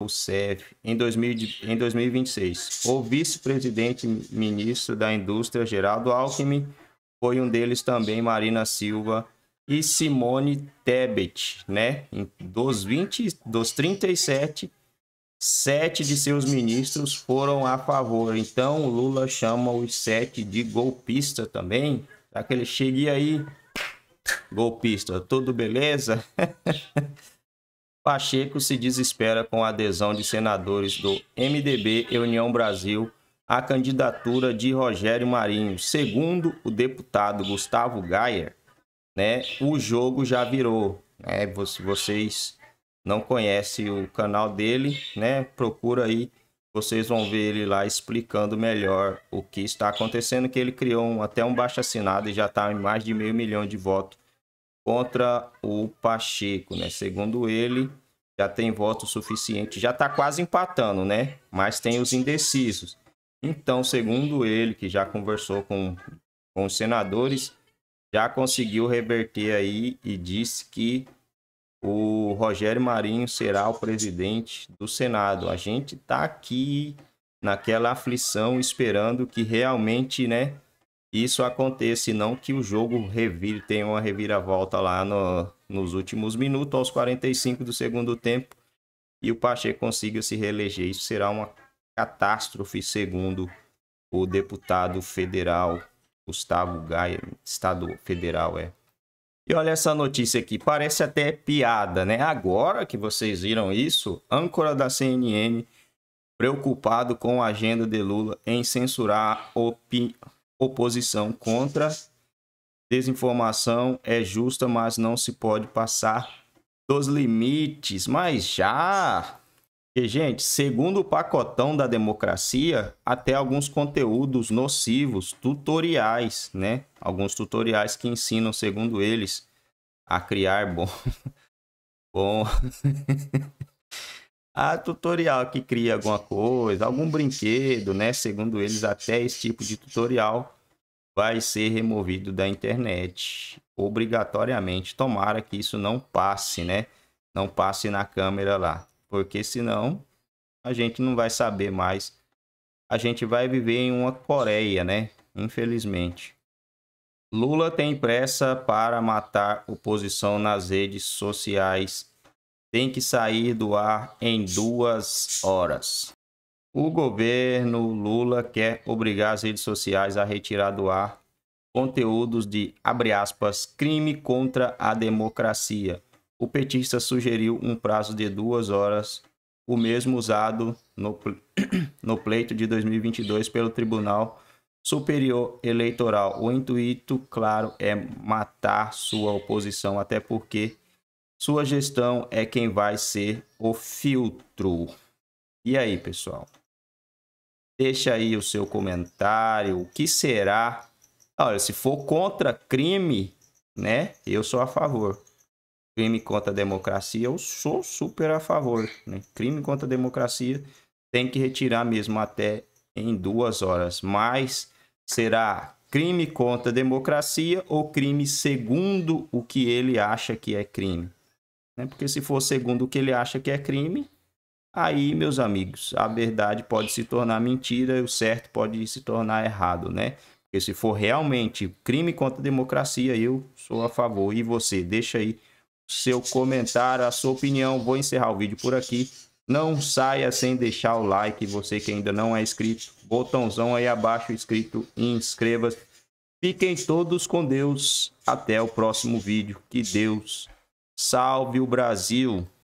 o CEF, em, 2000, em 2026. O vice-presidente ministro da Indústria, Geraldo Alckmin, foi um deles também, Marina Silva e Simone Tebet, né? Dos 20, dos 37, sete de seus ministros foram a favor. Então, Lula chama os sete de golpista também, para que ele chegue aí, golpista, tudo beleza? Pacheco se desespera com a adesão de senadores do MDB e União Brasil à candidatura de Rogério Marinho. Segundo o deputado Gustavo Gaier, né, o jogo já virou. Né? Se vocês não conhecem o canal dele, né, procura aí. Vocês vão ver ele lá explicando melhor o que está acontecendo, que ele criou um, até um baixo assinado e já está em mais de meio milhão de votos contra o Pacheco, né? Segundo ele, já tem voto suficiente, já está quase empatando, né? Mas tem os indecisos. Então, segundo ele, que já conversou com, com os senadores, já conseguiu reverter aí e disse que o Rogério Marinho será o presidente do Senado. A gente está aqui naquela aflição esperando que realmente, né, isso aconteça e não que o jogo revire, tenha uma reviravolta lá no, nos últimos minutos, aos 45 do segundo tempo, e o Pacheco consiga se reeleger. Isso será uma catástrofe, segundo o deputado federal Gustavo Gaia, estado federal, é. E olha essa notícia aqui, parece até piada, né? Agora que vocês viram isso, âncora da CNN preocupado com a agenda de Lula em censurar opinião oposição contra. Desinformação é justa, mas não se pode passar dos limites. Mas já. E, gente, segundo o pacotão da democracia, até alguns conteúdos nocivos, tutoriais, né? Alguns tutoriais que ensinam, segundo eles, a criar bom. bom. a tutorial que cria alguma coisa, algum brinquedo, né? Segundo eles, até esse tipo de tutorial vai ser removido da internet obrigatoriamente. Tomara que isso não passe, né? Não passe na câmera lá, porque senão a gente não vai saber mais. A gente vai viver em uma Coreia, né? Infelizmente. Lula tem pressa para matar oposição nas redes sociais tem que sair do ar em duas horas. O governo Lula quer obrigar as redes sociais a retirar do ar conteúdos de, abre aspas, crime contra a democracia. O petista sugeriu um prazo de duas horas, o mesmo usado no, no pleito de 2022 pelo Tribunal Superior Eleitoral. O intuito, claro, é matar sua oposição, até porque sua gestão é quem vai ser o filtro. E aí, pessoal? Deixa aí o seu comentário. O que será? Olha, se for contra crime, né? Eu sou a favor. Crime contra a democracia, eu sou super a favor. Né? Crime contra a democracia tem que retirar mesmo até em duas horas. Mas será crime contra a democracia ou crime segundo o que ele acha que é crime? Né? Porque se for segundo o que ele acha que é crime, aí, meus amigos, a verdade pode se tornar mentira e o certo pode se tornar errado, né? Porque se for realmente crime contra a democracia, eu sou a favor. E você, deixa aí seu comentário, a sua opinião. Vou encerrar o vídeo por aqui. Não saia sem deixar o like, você que ainda não é inscrito. Botãozão aí abaixo escrito inscreva-se. Fiquem todos com Deus. Até o próximo vídeo. Que Deus Salve o Brasil!